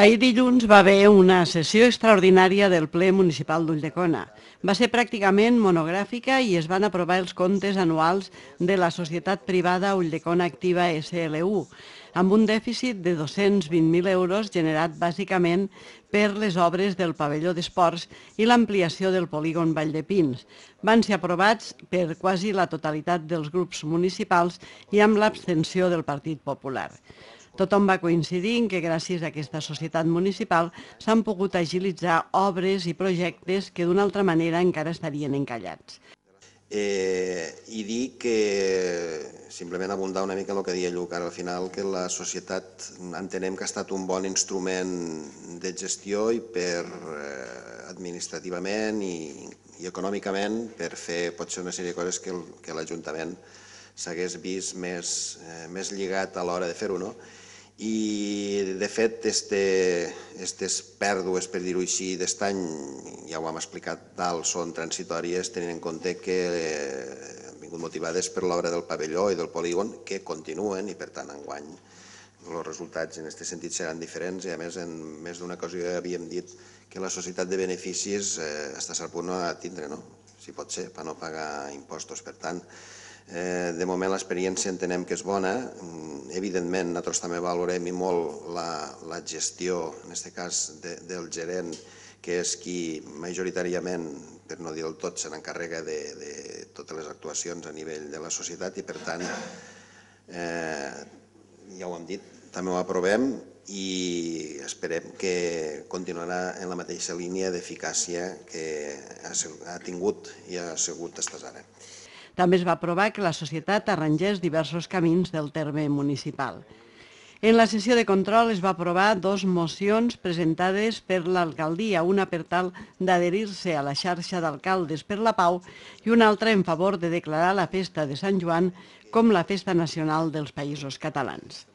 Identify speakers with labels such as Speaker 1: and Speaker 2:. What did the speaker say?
Speaker 1: Ahir dilluns va haver una sessió extraordinària del ple municipal d'Ulldecona. Va ser pràcticament monogràfica i es van aprovar els comptes anuals de la societat privada Ulldecona Activa SLU, amb un dèficit de 220.000 euros generat bàsicament per les obres del pavelló d'esports i l'ampliació del polígon Vall de Pins. Van ser aprovats per quasi la totalitat dels grups municipals i amb l'abstenció del Partit Popular. Tothom va coincidir que gràcies a aquesta societat municipal s'han pogut agilitzar obres i projectes que d'una altra manera encara estarien encallats.
Speaker 2: Eh, I dir que, simplement abundar una mica el que deia Lluc, ara al final, que la societat entenem que ha estat un bon instrument de gestió i per eh, administrativament i, i econòmicament per fer potser una sèrie de coses que, el, que l'Ajuntament s'hagués vist més, eh, més lligat a l'hora de fer-ho. No? i de fet aquestes pèrdues, per dir-ho així, d'estany, ja ho hem explicat tal, són transitòries tenint en compte que eh, han vingut motivades per l'obra del pavelló i del polígon que continuen i per tant enguany els resultats en aquest sentit seran diferents i a més en més d'una ocasió ja havíem dit que la societat de beneficis està eh, a cert punt a tindre, no? si pot ser, per no pagar impostos. Per tant, eh, de moment l'experiència entenem que és bona. Mm, evidentment, nosaltres també valorem i molt la, la gestió, en aquest cas, de, del gerent, que és qui majoritàriament, per no dir el tot, se n'encarrega de, de totes les actuacions a nivell de la societat i, per tant, eh, ja ho hem dit, també ho aprovem i esperem que continuarà en la mateixa línia d'eficàcia que ha tingut i ha sigut estes ara.
Speaker 1: També es va aprovar que la societat arrangés diversos camins del terme municipal. En la sessió de control es va aprovar dos mocions presentades per l'alcaldia, una per tal d'adherir-se a la xarxa d'alcaldes per la pau i una altra en favor de declarar la festa de Sant Joan com la festa nacional dels països catalans.